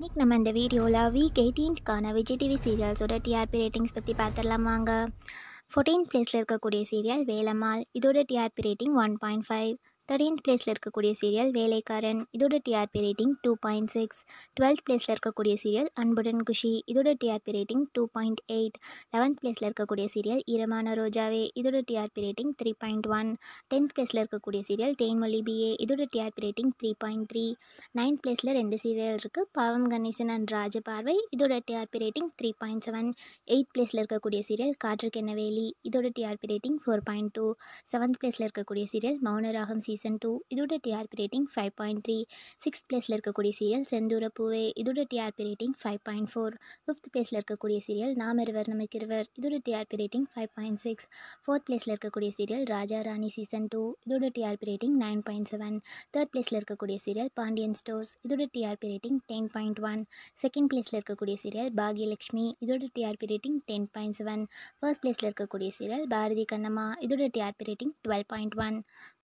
இன்றைக்கி நம்ம இந்த வீடியோவில் வீக் எயிட்டீன்க்கான விஜய் டிவி சீரியல்ஸோட டிஆர்பி ரேட்டிங்ஸ் பற்றி பார்த்துடலாம் வாங்க ஃபோர்டீன் ப்ளேஸில் இருக்கக்கூடிய சீரியல் வேலம்மாள் இதோட TRP rating one point five thirteenth பிளேஸில் இருக்கக்கூடிய சீரியல் வேலைக்காரன் இதோட TRP rating two point six twelfth பிளேஸில் இருக்கக்கூடிய சீரியல் அன்புடன் குஷி இதோட TRP rating two point eight eleventh பிளேஸில் இருக்கக்கூடிய சீரியல் ஈரமான ரோஜாவே இதோட TRP rating three point one tenth பிளேஸில் இருக்கக்கூடிய சீரியல் தேன்மொழி பிஏ இதோட TRP rating three point three ninth பிளேஸில் ரெண்டு சீரியல் இருக்குது பாவம் கணேசன் அண்ட் ராஜபார்வை இதோட TRP rating three point seven eight பிளேஸில் இருக்கக்கூடிய சீரியல் காற்றுக்கென்ன வேலி இதோட TRP rating four point two seventh பிளேஸில் இருக்கக்கூடிய serial Mounaragam season season two இதோட TRP rating five point three sixth பிளேஸில் இருக்கக்கூடிய சீரியல் செந்தூர பூவே இதோட TRP rating five point four fifth பிளேஸில் இருக்கக்கூடிய சீரியல் நாம் இருவர் நமக்கு இருவர் இதோட TRP rating five point six fourth பிளேஸில் இருக்கக்கூடிய serial Raja Rani season two இதோட TRP rating nine point seven third பிளேஸில் இருக்கக்கூடிய சீரியல் பாண்டியன் ஸ்டோர்ஸ் இதோட TRP rating ten point one second பிளேஸில் இருக்கக்கூடிய சீரியல் பாகியலட்சுமி இதோட TRP rating ten point seven first பிளேஸில் இருக்கக்கூடிய சீரியல் பாரதி கண்ணம்மா இதோட TRP rating twelve point one